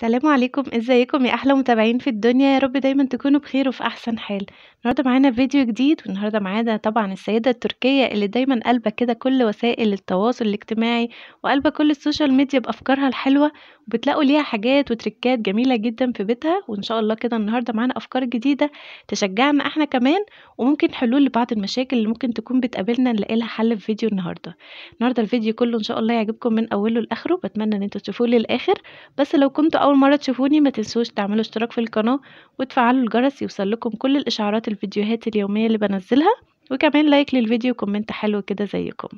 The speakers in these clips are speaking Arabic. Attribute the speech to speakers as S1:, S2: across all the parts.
S1: سلام عليكم ازيكم يا احلى متابعين في الدنيا يا رب دايما تكونوا بخير وفي احسن حال النهارده معانا فيديو جديد والنهارده معانا طبعا السيده التركيه اللي دايما قلبه كده كل وسائل التواصل الاجتماعي وقلبه كل السوشيال ميديا بافكارها الحلوه وبتلاقوا ليها حاجات وتريكات جميله جدا في بيتها وان شاء الله كده النهارده معانا افكار جديده تشجعنا احنا كمان وممكن حلول لبعض المشاكل اللي ممكن تكون بتقابلنا نلاقي لها حل في فيديو النهارده النهارده الفيديو كله ان شاء الله يعجبكم من اوله لاخره بتمنى ان انتوا تشوفوه للاخر بس لو كنتوا أول مرة تشوفوني ما تنسوش تعملوا اشتراك في القناة وتفعلوا الجرس يوصل لكم كل الإشعارات الفيديوهات اليومية اللي بنزلها وكمان لايك للفيديو وكومنت حلو كده زيكم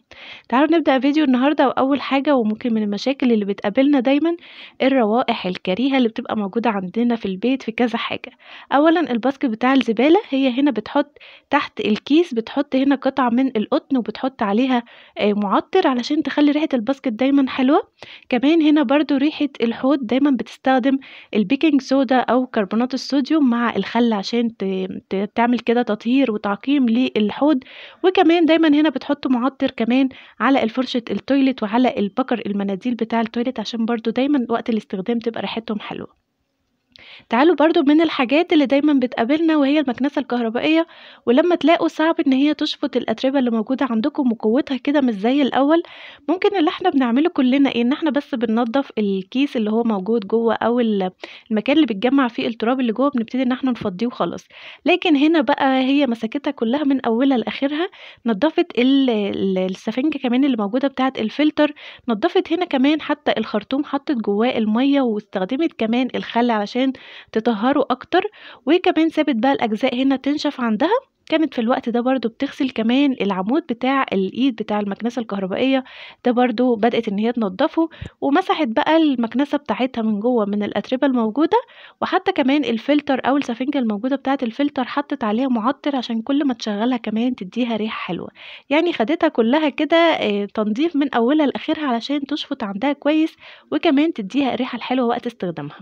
S1: تعالوا نبدأ فيديو النهاردة وأول حاجة وممكن من المشاكل اللي بتقابلنا دايما الروائح الكريهة اللي بتبقى موجودة عندنا في البيت في كذا حاجة أولا الباسكت بتاع الزبالة هي هنا بتحط تحت الكيس بتحط هنا قطعة من القطن وبتحط عليها آه، معطر علشان تخلي ريحة الباسكت دايما حلوة كمان هنا برضو ريحة الحوض دايما بتستخدم البيكنج سودا أو كربونات الصوديوم مع الخل عشان تعمل كده تطهير وتعقيم للحوض الحوض وكمان دايما هنا بتحطوا معطر كمان على الفرشة التويلت وعلى البكر المناديل بتاع التويلت عشان برضو دايما وقت الاستخدام تبقى ريحتهم حلوة تعالوا برضو من الحاجات اللي دايما بتقابلنا وهي المكنسة الكهربائية ولما تلاقوا صعب إن هي تشفط الأتربة اللي موجودة عندكم وقوتها كده مش زي الأول ممكن اللي احنا بنعمله كلنا إيه إن احنا بس بننضف الكيس اللي هو موجود جوه أو المكان اللي بيتجمع فيه التراب اللي جوه بنبتدي إن احنا نفضيه وخلاص لكن هنا بقى هي مسكتها كلها من أولها لآخرها نضفت السفنجة كمان اللي موجودة بتاعة الفلتر نضفت هنا كمان حتى الخرطوم حطت جواه المية واستخدمت كمان الخل علشان تطهره أكتر وكمان سابت بقى الأجزاء هنا تنشف عندها كانت في الوقت ده برضو بتغسل كمان العمود بتاع الايد بتاع المكنسة الكهربائية ده برضو بدأت ان هي تنضفه ومسحت بقى المكنسة بتاعتها من جوه من الاتربة الموجودة وحتى كمان الفلتر او السفنجة الموجودة بتاعة الفلتر حطت عليها معطر عشان كل ما تشغلها كمان تديها ريحة حلوة يعني خدتها كلها كده آه، تنظيف من اولها لاخرها علشان تشفط عندها كويس وكمان تديها الريحة الحلوة وقت استخدامها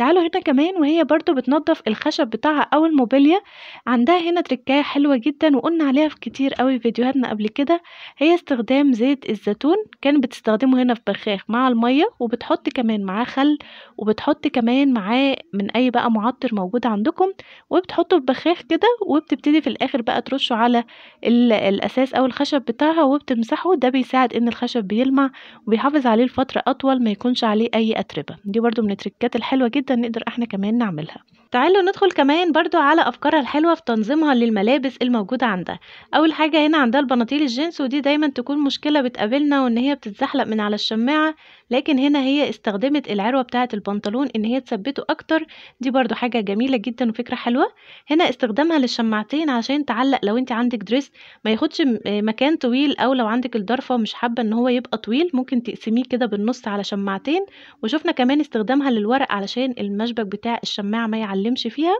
S1: تعالوا هنا كمان وهي برضو بتنظف الخشب بتاعها أو الموبيليا عندها هنا تركاية حلوة جدا وقلنا عليها في كتير قوي فيديوهاتنا قبل كده هي استخدام زيت الزيتون كان بتستخدمه هنا في بخاخ مع المية وبتحط كمان معاه خل وبتحط كمان معاه من أي بقى معطر موجود عندكم وبتحطه في بخاخ كده وبتبتدي في الآخر بقى ترشه على الأساس أو الخشب بتاعها وبتمسحه ده بيساعد إن الخشب بيلمع وبيحافظ عليه لفترة أطول ما يكونش عليه أي أتربة دي برضو من التركات الحلوة جدا نقدر احنا كمان نعملها تعالوا ندخل كمان برضو على أفكارها الحلوة في تنظيمها للملابس الموجودة عندها أول حاجة هنا عندها البناطيل الجينز ودي دايما تكون مشكلة بتقابلنا وإن هي بتتزحلق من على الشماعة لكن هنا هي استخدمت العروة بتاعة البنطلون ان هي تثبته اكتر دي برضو حاجة جميلة جدا وفكرة حلوة هنا استخدامها للشماعتين عشان تعلق لو انت عندك دريس ما ياخدش آه، مكان طويل او لو عندك الضرفة مش حابة ان هو يبقى طويل ممكن تقسميه كده بالنص على شماعتين وشفنا كمان استخدامها للورق علشان المشبك بتاع الشماعة ما يعلمش فيها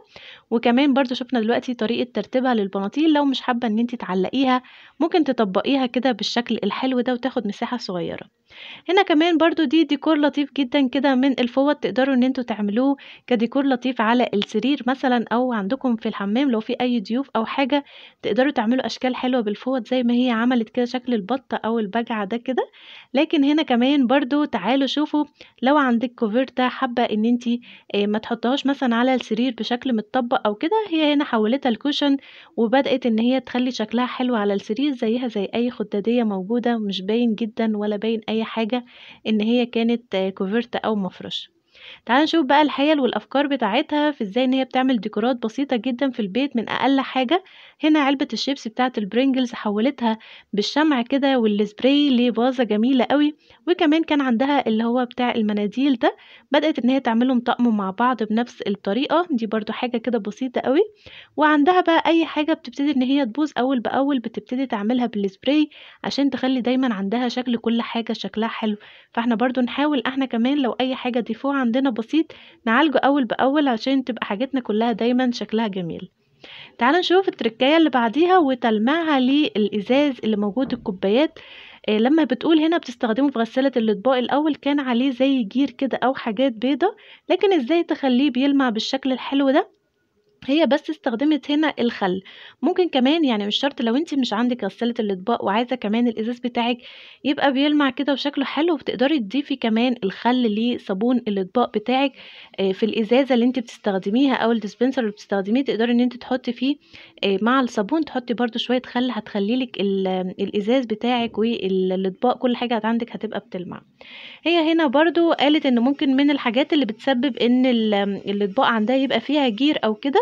S1: وكمان برضو شفنا دلوقتي طريقة ترتيبها للبناطيل لو مش حابة ان انت تعلقيها ممكن تطبقيها كده بالشكل الحلو ده وتاخد مساحة صغيرة هنا كمان برضو دي ديكور لطيف جدًا كده من الفوط تقدروا إن انتوا تعملوه كديكور لطيف على السرير مثلًا أو عندكم في الحمام لو في أي ضيوف أو حاجة، تقدروا تعملوا أشكال حلوة بالفوط زي ما هي عملت كده شكل البطة أو البجعة ده كده، لكن هنا كمان برضو تعالوا شوفوا لو عندِك كوفيرتا حابة إن أنتِ آه، ما تحطهاش مثلًا على السرير بشكل متطبق أو كده، هي هنا حولتها لكوشن وبدأت إن هي تخلي شكلها حلو على السرير زيها زي أي خدادية موجودة، مش باين جدًا ولا باين أي أي حاجة إن هي كانت كوفرت أو مفرش تعالى نشوف بقى الحيل والأفكار بتاعتها في إزاي إن هي بتعمل ديكورات بسيطة جدا في البيت من أقل حاجة هنا علبة الشيبس بتاعة البرينجلز حولتها بالشمع كده والسبراي بازة جميلة قوي وكمان كان عندها اللي هو بتاع المناديل ده بدأت ان هي تعملهم طقم مع بعض بنفس الطريقة دي برضو حاجة كده بسيطة قوي وعندها بقى اي حاجة بتبتدي ان هي تبوظ اول باول بتبتدي تعملها بالسبراي عشان تخلي دايما عندها شكل كل حاجة شكلها حلو فاحنا برضو نحاول احنا كمان لو اي حاجة ديفو عندنا بسيط نعالجه اول باول عشان تبقى حاجتنا كلها دايما شكلها جميل تعال نشوف التركية اللي بعديها وتلمعها للإزاز اللي موجود الكوبايات آه، لما بتقول هنا بتستخدمه في غسالة الأطباق الأول كان عليه زي جير كده أو حاجات بيضة لكن إزاي تخليه بيلمع بالشكل الحلو ده هي بس استخدمت هنا الخل ممكن كمان يعني مش شرط لو انت مش عندك غسالة الاطباق وعايزة كمان الازاز بتاعك يبقى بيلمع كده وشكله حلو بتقدري تضيفي كمان الخل لصابون الاطباق بتاعك آه، في الازازة اللي انت بتستخدميها او الديسبنسر اللي بتستخدميه تقدري ان انت تحطي فيه آه، مع الصابون تحطي برده شوية خل هتخليلك الازاز بتاعك والاطباق كل حاجة عندك هتبقى بتلمع هي هنا برده قالت ان ممكن من الحاجات اللي بتسبب ان الاطباق عندها يبقى فيها جير او كده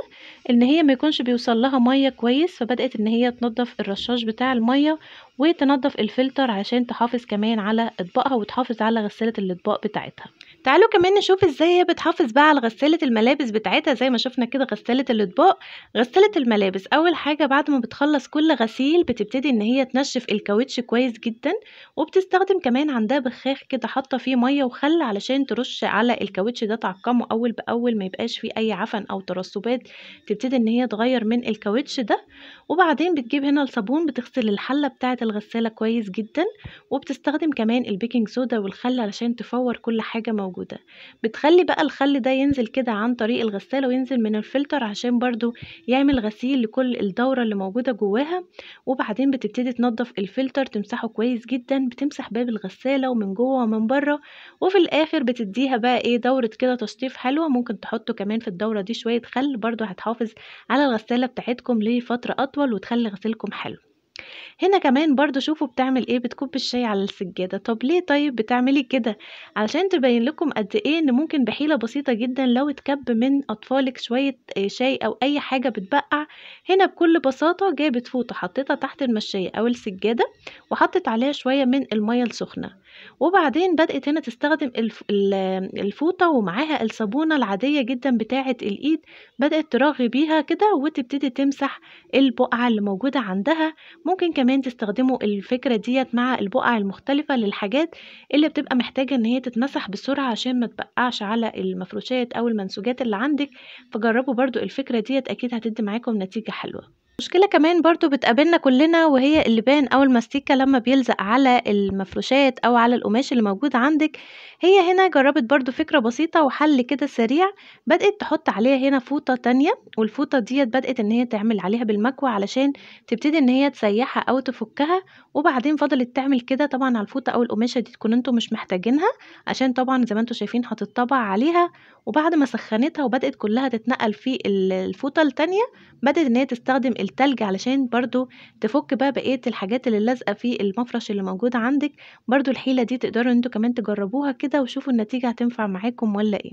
S1: ان هي ما يكونش بيوصل لها ميه كويس فبدات ان هي تنضف الرشاش بتاع الميه وتنظف الفلتر عشان تحافظ كمان على اطباقها وتحافظ على غسالة الاطباق بتاعتها تعالوا كمان نشوف ازاي هي بتحافظ بقى على غسالة الملابس بتاعتها زي ما شفنا كده غسالة الاطباق غسالة الملابس اول حاجة بعد ما بتخلص كل غسيل بتبتدي ان هي تنشف الكاوتش كويس جدا وبتستخدم كمان عندها بخاخ كده حاطة فيه مية وخل علشان ترش على الكاوتش ده تعقمه اول باول ما يبقاش فيه اي عفن او ترسبات تبتدي ان هي تغير من الكاوتش ده وبعدين بتجيب هنا الصابون بتغسل الحلة بتاعة الغسالة كويس جدا وبتستخدم كمان البيكنج سودا والخل علشان تفور كل حاجة موجودة بتخلي بقى الخل ده ينزل كده عن طريق الغسالة وينزل من الفلتر عشان برضو يعمل غسيل لكل الدورة اللي موجودة جواها وبعدين بتبتدي تنظف الفلتر تمسحه كويس جدا بتمسح باب الغسالة ومن جوه ومن بره وفي الآخر بتديها بقى ايه دورة كده تشطيف حلوة ممكن تحطه كمان في الدورة دي شوية خل برضو هتحافظ على الغسالة بتاعتكم لفترة أطول وتخلي غسيلكم حلو هنا كمان برضو شوفوا بتعمل إيه، بتكُب الشاي على السجادة، طَب ليه طيب بتعملي كده؟ علشان تبيّن لكم قد إيه إن ممكن بحيلة بسيطة جدًا لو اتكَب من أطفالِك شوية آه، شاي أو أي حاجة بتبقّع، هنا بكل بساطة جابت فوطة حطيتها تحت المشّاية أو السجادة وحطّت عليها شوية من المَيّة السخنة. وبعدين بدأت هنا تستخدم الفوطة ومعاها الصابونة العادية جدا بتاعة الإيد بدأت تراغي بيها كده وتبتدي تمسح البقعة اللي موجودة عندها ممكن كمان تستخدموا الفكرة ديت مع البقع المختلفة للحاجات اللي بتبقى محتاجة إن هي تتمسح بسرعة عشان ما تبقعش على المفروشات أو المنسوجات اللي عندك فجربوا برضو الفكرة ديت أكيد هتدي معاكم نتيجة حلوة مشكلة كمان برضو بتقابلنا كلنا وهي اللبان أو الماستيكا لمّا بيلزق على المفروشات أو على القماش اللي موجود عندِك، هي هنا جرّبِت برضو فكرة بسيطة وحل كده سريع، بدأت تحُط عليها هنا فوطة تانية والفوطة ديت بدأت إن هي تعمل عليها بالمكوى علشان تبتدي إن هي تسيّحها أو تفُكّها، وبعدين فضلِت تعمل كده طبعًا على الفوطة أو القماشة دي تكون أنتم مش محتاجينها، عشان طبعًا زي ما أنتم شايفين هتطّبع عليها، وبعد ما سخّنتها وبدأت كلّها تتنقّل في الفوطة التانية، بدأت إن هي تستخدم التلج علشان برضو تفك بقى بقية الحاجات اللي لازقة في المفرش اللي موجود عندك برضو الحيلة دي تقدروا ان انتوا كمان تجربوها كده وشوفوا النتيجة هتنفع معاكم ولا ايه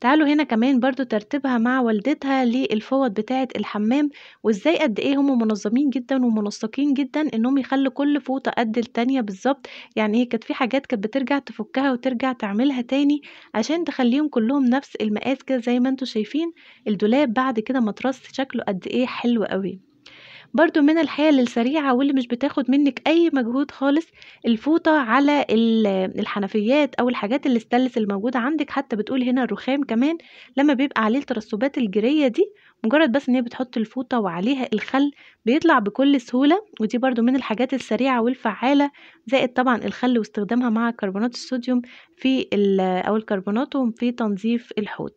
S1: تعالوا هنا كمان برضو ترتيبها مع والدتها للفوط بتاعة الحمام وازاي قد ايه هم منظمين جدا ومنسقين جدا انهم يخلوا كل فوطة قد التانية بالظبط يعني ايه كانت في حاجات كانت بترجع تفكها وترجع تعملها تاني عشان تخليهم كلهم نفس المقاس كده زي ما انتوا شايفين الدولاب بعد كده مترص شكله قد ايه حلو قوي برضو من الحيل السريعة واللي مش بتاخد منك أي مجهود خالص الفوطة على الحنفيات أو الحاجات استلس الموجودة عندك حتى بتقول هنا الرخام كمان لما بيبقى عليه الترسبات الجرية دي مجرد بس ان هي بتحط الفوطة وعليها الخل بيطلع بكل سهولة ودي برضو من الحاجات السريعة والفعالة زائد طبعا الخل واستخدامها مع كربونات الصوديوم في أو الكربوناتهم في تنظيف الحوض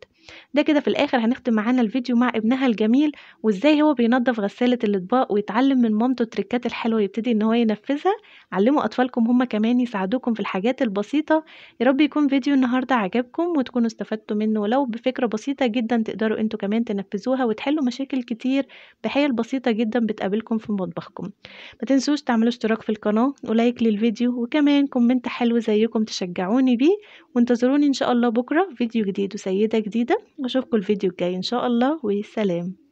S1: ده كده في الآخر هنختم معانا الفيديو مع ابنها الجميل وإزاي هو بينظف غسالة الأطباق ويتعلم من مامته التريكات الحلوة يبتدي إن هو ينفذها علموا أطفالكم هما كمان يساعدوكم في الحاجات البسيطة يا رب يكون فيديو النهاردة عجبكم وتكونوا استفدتوا منه ولو بفكرة بسيطة جدا تقدروا انتوا كمان تنفذوها وتحلوا مشاكل كتير بحيل بسيطة جدا بتقابلكم في مطبخكم ما تنسوش تعملوا اشتراك في القناة ولايك للفيديو وكمان كومنت حلو زيكم تشجعوني بيه وانتظروني ان شاء الله بكرة فيديو جديد وسيدة جديدة واشوفكم الفيديو الجاي ان شاء الله والسلام